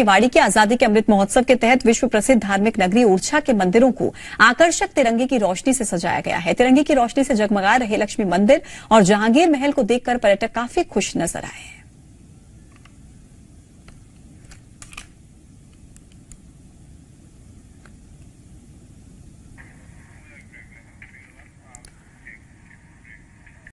तिवाड़ी के आजादी के अमृत महोत्सव के तहत विश्व प्रसिद्ध धार्मिक नगरी ओरछा के मंदिरों को आकर्षक तिरंगे की रोशनी से सजाया गया है तिरंगे की रोशनी से जगमगा रहे लक्ष्मी मंदिर और जहांगीर महल को देखकर पर्यटक काफी खुश नजर आए हैं